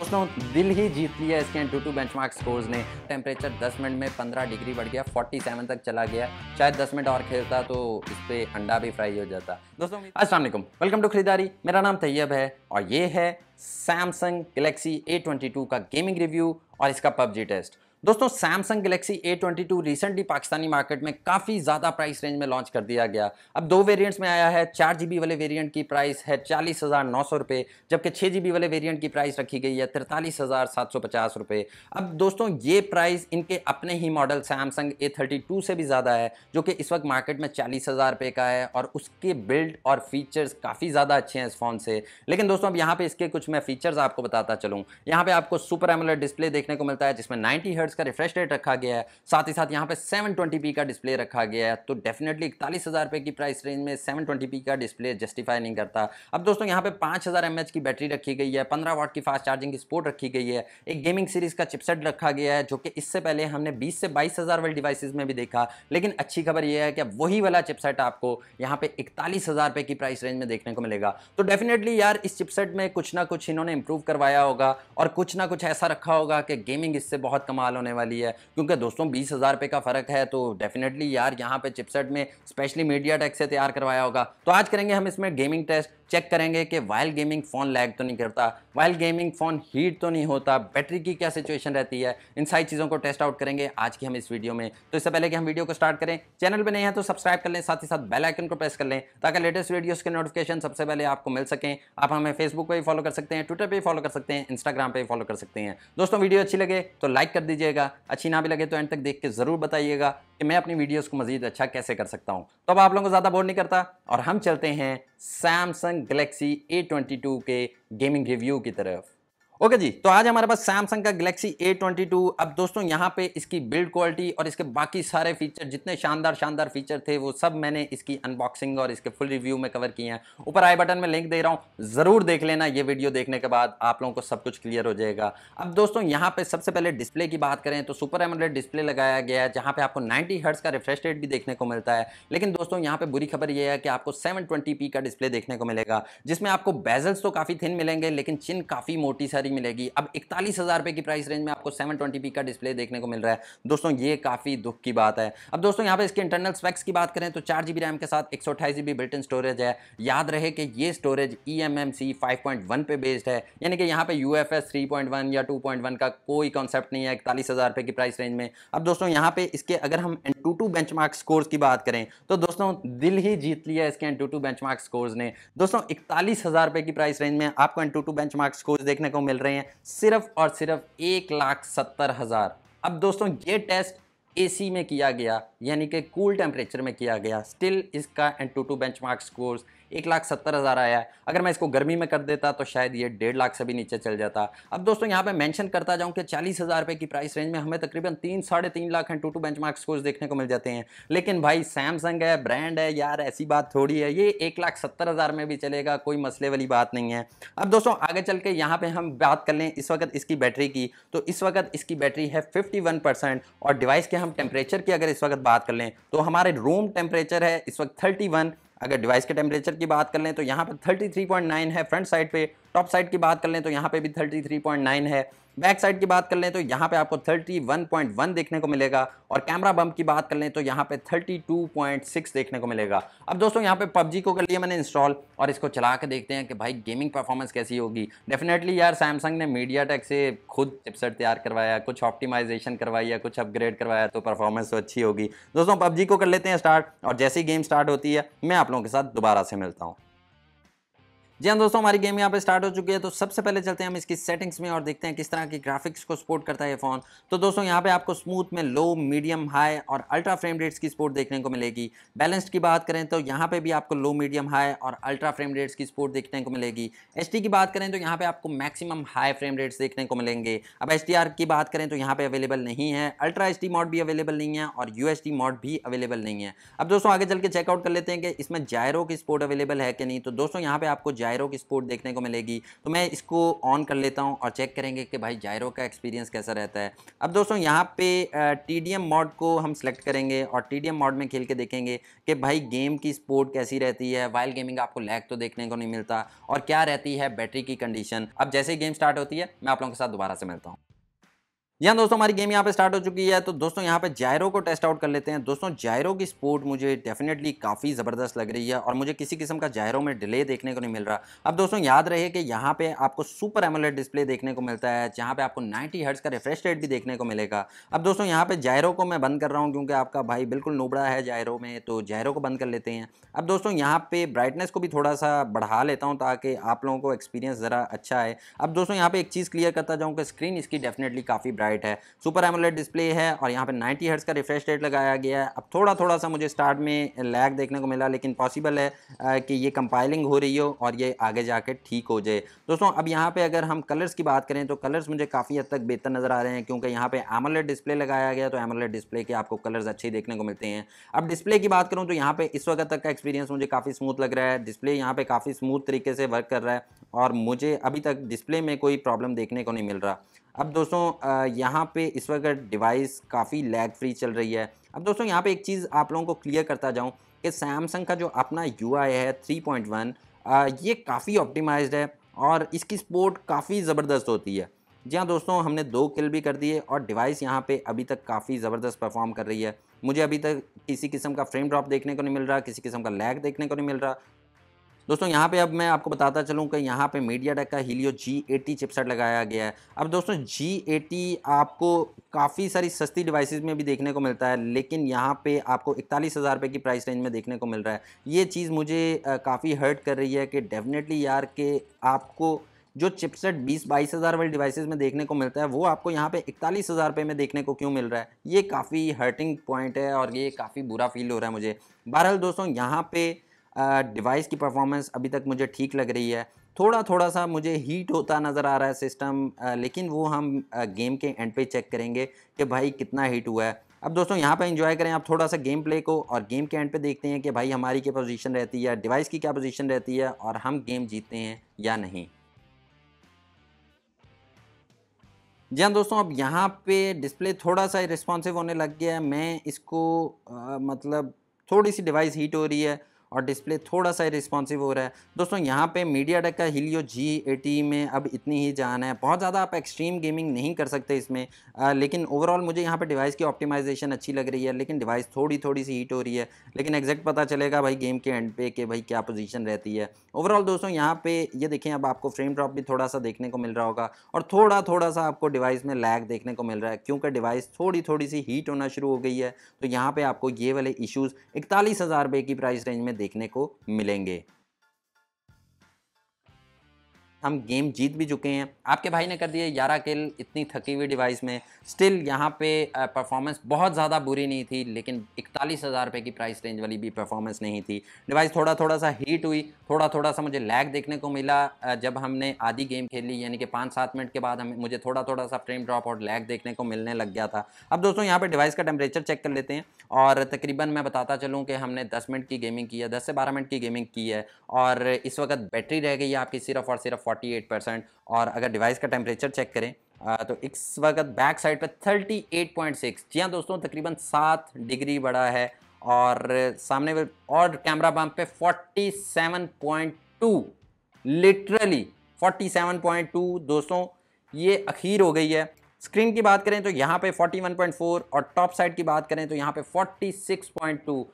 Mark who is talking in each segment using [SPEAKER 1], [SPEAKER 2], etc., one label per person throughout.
[SPEAKER 1] दोस्तों दिल ही जीत लिया इसके टू टू बेंचमार्क स्कोर्स ने टेम्परेचर 10 मिनट में 15 डिग्री बढ़ गया 47 तक चला गया शायद 10 मिनट और खेलता तो इस पर अंडा भी फ्राई हो जाता दोस्तों अस्सलाम वालेकुम वेलकम टू खरीदारी मेरा नाम तैयब है और ये है सैमसंग गलेक्सी A22 का गेमिंग रिव्यू और इसका पबजी टेस्ट दोस्तों Samsung twenty A22 recently Pakistani market में काफ़ी ज़्यादा प्राइस रेंज में लॉन्च कर दिया गया अब दो वेरिएंट्स में आया है चार जी वाले वेरिएंट की प्राइस है चालीस हज़ार नौ सौ रुपये जबकि छः जी वाले वेरिएंट की प्राइस रखी गई है तिरतालीस हज़ार सात सौ पचास रुपये अब दोस्तों ये प्राइस इनके अपने ही model Samsung A thirty two से भी ज़्यादा है जो कि इस वक्त मार्केट में चालीस हज़ार रुपये का है और उसके बिल्ड और फीचर्स काफ़ी ज़्यादा अच्छे हैं इस फ़ोन से लेकिन दोस्तों अब यहाँ पर इसके कुछ मैं फीचर्स आपको बताता चलूँ यहाँ पर आपको सुपर एमुलर डिस्प्ले देखने को मिलता है जिसमें नाइन्टी हर्ट्स इसका रिफ्रेश रेट रखा गया है साथ ही साथ यहाँ पे 720p का डिस्प्ले रखा गया है तो डेफिनेटली इकतालीस हज़ार रुपये की प्राइस रेंज में 720p का डिस्प्ले जस्टिफाई नहीं करता अब दोस्तों यहाँ पे 5000 हज़ार की बैटरी रखी गई है 15 वाट की फास्ट चार्जिंग की स्पोर्ट रखी गई है एक गेमिंग सीरीज़ का चिपसेट रखा गया है जो कि इससे पहले हमने बीस से बाईस हज़ार वाले डिवाइसेज में भी देखा लेकिन अच्छी खबर यह है कि वही वाला चिपसेट आपको यहाँ पर इकतालीस हज़ार की प्राइस रेंज में देखने को मिलेगा तो डेफिनेटली यार इस चिपसेट में कुछ ना कुछ इन्होंने इंप्रूव करवाया होगा और कुछ ना कुछ ऐसा रखा होगा कि गेमिंग इससे बहुत कमाल कमाल होने वाली है क्योंकि दोस्तों बीस हज़ार रुपये का फ़र्क है तो डेफिनेटली यार यहाँ पे चिपसेट में स्पेशली मीडिया टेक से तैयार करवाया होगा तो आज करेंगे हम इसमें गेमिंग टेस्ट चेक करेंगे कि वाइल गेमिंग फ़ोन लैग तो नहीं करता वाइल गेमिंग फ़ोन हीट तो नहीं होता बैटरी की क्या सिचुएशन रहती है इन सारी चीज़ों को टेस्ट आउट करेंगे आज की हम इस वीडियो में तो इससे पहले कि हम वीडियो को स्टार्ट करें चैनल पर नए हैं तो सब्सक्राइब कर लें साथ ही साथ बेल आइकन को प्रेस कर लें ताकि लेटेस्ट वीडियोज़ के नोटिफिकेशन सबसे पहले आपको मिल सकें आप हमें फेसबुक पर भी फॉलो कर सकते हैं ट्विटर पर भी फॉलो कर सकते हैं इंस्टाग्राम पर भी फॉलो कर सकते हैं दोस्तों वीडियो अच्छी लगे तो लाइक कर दीजिएगा अच्छी ना भी लगे तो एंड तक देख के ज़रूर बताइएगा कि मैं अपनी वीडियोज़ को मज़ीद अच्छा कैसे कर सकता हूँ तो अब आप लोगों को ज़्यादा बोर नहीं करता और हम चलते हैं सैमसंग गलेक्सी A22 के गेमिंग रिव्यू की तरफ ओके okay जी तो आज हमारे पास सैमसंग का गलेक्सी ए ट्वेंटी टू अब दोस्तों यहाँ पे इसकी बिल्ड क्वालिटी और इसके बाकी सारे फीचर जितने शानदार शानदार फीचर थे वो सब मैंने इसकी अनबॉक्सिंग और इसके फुल रिव्यू में कवर किए हैं ऊपर आई बटन में लिंक दे रहा हूँ ज़रूर देख लेना ये वीडियो देखने के बाद आप लोगों को सब कुछ क्लियर हो जाएगा अब दोस्तों यहाँ पर सबसे पहले डिस्प्ले की बात करें तो सुपर एमरेड डिस्प्ले लगाया गया है जहाँ पर आपको नाइन्टी हर्ट्स का रिफ्रेश रेट भी देखने को मिलता है लेकिन दोस्तों यहाँ पर बुरी खबर यह है कि आपको सेवन का डिस्प्ले देखने को मिलेगा जिसमें आपको बेजल्स तो काफ़ी थिन मिलेंगे लेकिन चिन काफ़ी मोटी सारी मिलेगी अब इकतालीस हज़ार रुपये की प्राइस रेंज में आपको सेवन ट्वेंटी पी का डिस्प्ले देखने को मिल रहा है दोस्तों ये काफ़ी दुख की बात है अब दोस्तों यहाँ पे इसके इंटरनल स्पेक्स की बात करें तो चार जी रैम के साथ एक सौ अठाईस जी बी बिल्ट स्टोरेज है याद रहे कि ये storage E M M C five point one पे बेस्ड है यानी कि यहाँ पे U F S three point one या टू पॉइंट वन का कोई कॉन्सेप्ट नहीं है इकतालीस हज़ार रुपये की प्राइस रेंज में अब दोस्तों यहाँ पे इसके अगर हम AnTuTu benchmark scores की बात करें तो दोस्तों दिल ही जीत लिया इसके AnTuTu benchmark scores ने दोस्तों इकतालीस हज़ार रुपये की प्राइस रेंज में आपको AnTuTu benchmark scores देखने को मिल मिल रहे हैं सिर्फ और सिर्फ एक लाख सत्तर हज़ार अब दोस्तों ये टेस्ट एसी में किया गया यानी कि कूल टेम्परेचर में किया गया स्टिल इसका AnTuTu benchmark scores एक लाख सत्तर हज़ार आया है अगर मैं इसको गर्मी में कर देता तो शायद ये डेढ़ लाख से भी नीचे चल जाता अब दोस्तों यहाँ पे मेंशन करता जाऊँ कि चालीस हज़ार रुपये की प्राइस रेंज में हमें तकरीबन तीन साढ़े तीन लाख हैं AnTuTu benchmark scores देखने को मिल जाते हैं लेकिन भाई सैमसंग है ब्रांड है यार ऐसी बात थोड़ी है ये एक लाख सत्तर हज़ार में भी चलेगा कोई मसले वाली बात नहीं है अब दोस्तों आगे चल के यहाँ पर हम बात कर लें इस वक्त इसकी बैटरी की तो इस वक्त इसकी बैटरी है फिफ्टी और डिवाइस के हम टेम्परेचर की अगर इस वक्त बात कर लें तो हमारे रूम टेम्परेचर है इस वक्त थर्टी वन अगर डिवाइस के टेम्परेचर की बात कर लें तो यहाँ पर 33.9 है फ्रंट साइड पे टॉप साइड की बात कर लें तो यहाँ पे भी 33.9 है बैक साइड की बात कर लें तो यहाँ पे आपको 31.1 देखने को मिलेगा और कैमरा बम्प की बात कर लें तो यहाँ पे 32.6 देखने को मिलेगा अब दोस्तों यहाँ पे पबजी को कर लिया मैंने इंस्टॉल और इसको चला के देखते हैं कि भाई गेमिंग परफॉर्मेंस कैसी होगी डेफिनेटली यार सैमसंग ने मीडिया से खुद चिपसेट तैयार करवाया कुछ ऑप्टिमाइजेशन करवाया कुछ अपग्रेड करवाया तो परफॉर्मेंस तो अच्छी होगी दोस्तों पबजी को कर लेते हैं स्टार्ट और जैसी गेम स्टार्ट होती है मैं आप लोगों के साथ दोबारा से मिलता हूँ जी हाँ दोस्तों हमारी गेम यहाँ पे स्टार्ट हो चुकी है तो सबसे पहले चलते हैं हम इसकी सेटिंग्स में और देखते हैं किस तरह की ग्राफिक्स को सपोर्ट करता है ये फ़ोन तो दोस्तों यहाँ पे आपको स्मूथ में लो मीडियम हाई और अल्ट्रा फ्रेम रेट्स की सपोर्ट देखने को मिलेगी बैलेंस्ड की बात करें तो यहाँ पे भी आपको लो मीडियम हाई और अल्ट्रा फ्रेम रेट्स की सपोर्ट देखने को मिलेगी एच की बात करें तो यहाँ पर आपको मैक्सिमम हाई फ्रेम रेट्स देखने को मिलेंगे अब एच की बात करें तो यहाँ पर अवेलेबल नहीं है अल्ट्रा एच मॉड भी अवेलेबल नहीं है और यू एस मॉड भी अवेलेबल नहीं है अब दोस्तों आगे चल के चेकआउट कर लेते हैं कि इसमें जायरो की सपोर्ट अवेलेबल है कि नहीं तो दोस्तों यहाँ पर आपको जायरो की स्पोर्ट देखने को मिलेगी तो मैं इसको ऑन कर लेता हूँ और चेक करेंगे कि भाई जायरो का एक्सपीरियंस कैसा रहता है अब दोस्तों यहाँ पे टी डी को हम सेलेक्ट करेंगे और टी डी में खेल के देखेंगे कि भाई गेम की स्पोर्ट कैसी रहती है वाइल गेमिंग आपको लैग तो देखने को नहीं मिलता और क्या रहती है बैटरी की कंडीशन अब जैसे ही गेम स्टार्ट होती है मैं आप लोगों के साथ दोबारा से मिलता हूँ यहाँ दोस्तों हमारी गेम यहाँ पे स्टार्ट हो चुकी है तो दोस्तों यहाँ पे जायरो को टेस्ट आउट कर लेते हैं दोस्तों जायरो की स्पोर्ट मुझे डेफिनेटली काफ़ी ज़बरदस्त लग रही है और मुझे किसी किस्म का जायरो में डिले देखने को नहीं मिल रहा अब दोस्तों याद रहे कि यहाँ पे आपको सुपर एमोलेट डिस्प्ले देखने को मिलता है जहाँ पर आपको नाइन्टी हर्ट्स का रिफ्रेश रेट भी देखने को मिलेगा अब दोस्तों यहाँ पर जायरो को मैं बंद कर रहा हूँ क्योंकि आपका भाई बिल्कुल नोबड़ा है जायरो में तो जायरो को बंद कर लेते हैं अब दोस्तों यहाँ पर ब्राइटनेस को भी थोड़ा सा बढ़ा लेता हूँ ताकि आप लोगों को एक्सपीरियंस ज़रा अच्छा है अब दोस्तों यहाँ पर एक चीज़ क्लियर करता जाऊँ कि स्क्रीन इसकी डेफिनेटली काफ़ी ब्राइट है सुपर एमोलेट डिस्प्ले है और यहाँ पे 90 हर्ट्ज़ का रिफ्रेश रेट लगाया गया है अब थोड़ा थोड़ा सा मुझे स्टार्ट में लैग देखने को मिला लेकिन पॉसिबल है कि ये कंपाइलिंग हो रही हो और ये आगे जाके ठीक हो जाए दोस्तों अब यहाँ पर अगर हम कलर्स की बात करें तो कलर्स मुझे काफ़ी हद तक बेहतर नज़र आ रहे हैं क्योंकि यहाँ पर एमोलेट डिस्प्ले लगाया गया तो एमोलेट डिस्प्ले के आपको कलर्स अच्छे देखने को मिलते हैं अब डिस्प्ले की बात करूँ तो यहाँ पर इस वक्त तक का एक्सपीरियंस मुझे काफ़ी स्मूथ लग रहा है डिस्प्ले यहाँ पर काफ़ी स्मूथ तरीके से वर्क कर रहा है और मुझे अभी तक डिस्प्ले में कोई प्रॉब्लम देखने को नहीं मिल रहा अब दोस्तों यहाँ पे इस वक्त डिवाइस काफ़ी लैग फ्री चल रही है अब दोस्तों यहाँ पे एक चीज़ आप लोगों को क्लियर करता जाऊँ कि सैमसंग का जो अपना यू है थ्री पॉइंट वन ये काफ़ी ऑप्टिमाइज्ड है और इसकी स्पोर्ट काफ़ी ज़बरदस्त होती है जी हाँ दोस्तों हमने दो किल भी कर दिए और डिवाइस यहाँ पे अभी तक काफ़ी ज़बरदस्त परफॉर्म कर रही है मुझे अभी तक किसी किस्म का फ्रेम ड्रॉप देखने को नहीं मिल रहा किसी किस्म का लैग देखने को नहीं मिल रहा दोस्तों यहाँ पे अब मैं आपको बताता चलूँ कि यहाँ पे मीडिया डेक का हीलियो जी एटी चिपसेट लगाया गया है अब दोस्तों जी एटी आपको काफ़ी सारी सस्ती डिवाइसेस में भी देखने को मिलता है लेकिन यहाँ पे आपको इकतालीस हज़ार रुपये की प्राइस रेंज में देखने को मिल रहा है ये चीज़ मुझे काफ़ी हर्ट कर रही है कि डेफिनेटली यार के आपको जो चिपसेट बीस बाईस हज़ार वाली डिवाइसेज में देखने को मिलता है वो आपको यहाँ पे इकतालीस हज़ार रुपये में देखने को क्यों मिल रहा है ये काफ़ी हर्टिंग पॉइंट है और ये काफ़ी बुरा फील हो रहा है मुझे बहरहाल दोस्तों यहाँ पे डिवाइस की परफॉर्मेंस अभी तक मुझे ठीक लग रही है थोड़ा थोड़ा सा मुझे हीट होता नज़र आ रहा है सिस्टम लेकिन वो हम गेम के एंड पे चेक करेंगे कि भाई कितना हीट हुआ है अब दोस्तों यहाँ पे एंजॉय करें आप थोड़ा सा गेम प्ले को और गेम के एंड पे देखते हैं कि भाई हमारी क्या पोजीशन रहती है डिवाइस की क्या पोजीशन रहती है और हम गेम जीतते हैं या नहीं जी हाँ दोस्तों अब यहाँ पे डिस्प्ले थोड़ा सा रिस्पॉन्सिव होने लग गया है मैं इसको आ, मतलब थोड़ी सी डिवाइस हीट हो रही है और डिस्प्ले थोड़ा सा रिस्पॉन्सिव हो रहा है दोस्तों यहाँ पे मीडिया डेक का हिलियो जी एटी में अब इतनी ही जान है बहुत ज़्यादा आप एक्सट्रीम गेमिंग नहीं कर सकते इसमें आ, लेकिन ओवरऑल मुझे यहाँ पर डिवाइस की ऑप्टिमाइजेशन अच्छी लग रही है लेकिन डिवाइस थोड़ी थोड़ी सी हीट हो रही है लेकिन एग्जैक्ट पता चलेगा भाई गेम के एंड पे कि भाई क्या पोजिशन रहती है ओवरऑल दोस्तों यहाँ पे ये देखें अब आपको फ्रेम ड्रॉप भी थोड़ा सा देखने को मिल रहा होगा और थोड़ा थोड़ा सा आपको डिवाइस में लैग देखने को मिल रहा है क्योंकि डिवाइस थोड़ी थोड़ी सी हीट होना शुरू हो गई है तो यहाँ पर आपको ये वाले इशूज़ इकतालीस हज़ार की प्राइस रेंज में देखने को मिलेंगे हम गेम जीत भी चुके हैं आपके भाई ने कर दिया ग्यारह किल इतनी थकी हुई डिवाइस में स्टिल यहाँ पे परफॉर्मेंस बहुत ज़्यादा बुरी नहीं थी लेकिन इकतालीस हज़ार रुपये की प्राइस रेंज वाली भी परफॉर्मेंस नहीं थी डिवाइस थोड़ा थोड़ा सा हीट हुई थोड़ा थोड़ा सा मुझे लैग देखने को मिला जब हमने आधी गेम खेली यानी कि पाँच सात मिनट के बाद हमें मुझे थोड़ा थोड़ा सा फ्रेम ड्रॉप और लैग देखने को मिलने लग गया था अब दोस्तों यहाँ पर डिवाइस का टेम्परेचर चेक कर लेते हैं और तकरीबन मैं बताता चलूँ कि हमने दस मिनट की गेमिंग की है दस से बारह मिनट की गेमिंग की है और इस वक्त बैटरी रह गई है आपकी सिर्फ और सिर्फ 48 परसेंट और अगर डिवाइस का टेम्परेचर चेक करें तो इस वक्त बैक साइड पर 38.6 जी हाँ दोस्तों तकरीबन सात डिग्री बढ़ा है और सामने और कैमरा बम पे 47.2 लिटरली 47.2 दोस्तों ये अखीर हो गई है स्क्रीन की बात करें तो यहाँ पे 41.4 और टॉप साइड की बात करें तो यहाँ पे 46.2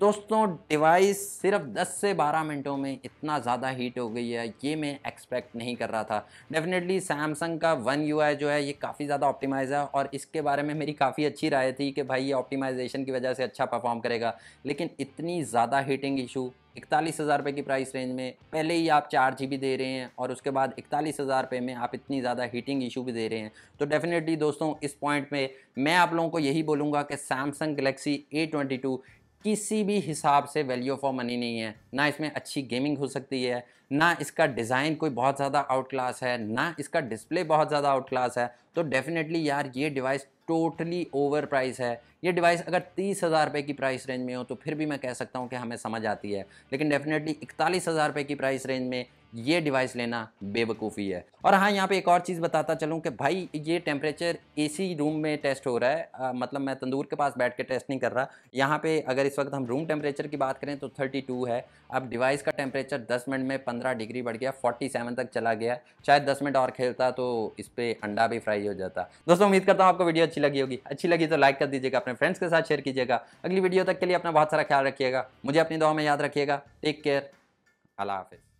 [SPEAKER 1] दोस्तों डिवाइस सिर्फ 10 से 12 मिनटों में इतना ज़्यादा हीट हो गई है ये मैं एक्सपेक्ट नहीं कर रहा था डेफिनेटली सैमसंग का वन यू जो है ये काफ़ी ज़्यादा ऑप्टिमाइज है और इसके बारे में मेरी काफ़ी अच्छी राय थी कि भाई ये ऑप्टिमाइजेशन की वजह से अच्छा परफॉर्म करेगा लेकिन इतनी ज़्यादा हीटिंग इशू इकतालीस हज़ार रुपये की प्राइस रेंज में पहले ही आप चार जी दे रहे हैं और उसके बाद इकतालीस हज़ार रुपये में आप इतनी ज़्यादा हीटिंग इशू भी दे रहे हैं तो डेफिनेटली दोस्तों इस पॉइंट में मैं आप लोगों को यही बोलूँगा कि Samsung Galaxy A twenty two किसी भी हिसाब से वैल्यू फॉर मनी नहीं है ना इसमें अच्छी गेमिंग हो सकती है ना इसका डिज़ाइन कोई बहुत ज़्यादा आउट क्लास है ना इसका डिस्प्ले बहुत ज़्यादा आउट क्लास है तो डेफिनेटली यार ये डिवाइस टोटली ओवर प्राइस है ये डिवाइस अगर तीस हज़ार रुपये की प्राइस रेंज में हो तो फिर भी मैं कह सकता हूँ कि हमें समझ आती है लेकिन डेफिनेटली इकतालीस हज़ार रुपये की प्राइस रेंज में ये डिवाइस लेना बेवकूफ़ी है और हाँ यहाँ पे एक और चीज़ बताता चलूँ कि भाई ये टेम्परेचर एसी रूम में टेस्ट हो रहा है आ, मतलब मैं तंदूर के पास बैठ के टेस्ट नहीं कर रहा यहाँ पे अगर इस वक्त हम रूम टेम्परेचर की बात करें तो 32 है अब डिवाइस का टेम्परेचर 10 मिनट में 15 डिग्री बढ़ गया 47 तक चला गया शायद दस मिनट और खेलता तो इस पर अंडा भी फ्राई हो जाता दोस्तों उम्मीद करता हूँ आपको वीडियो अच्छी लगी होगी अच्छी लगी तो लाइक कर दीजिएगा अपने फ्रेंड्स के साथ शेयर कीजिएगा अगली वीडियो तक के लिए अपना बहुत सारा ख्याल रखिएगा मुझे अपनी दवा में याद रखिएगा टेक केयर अला हाफिज़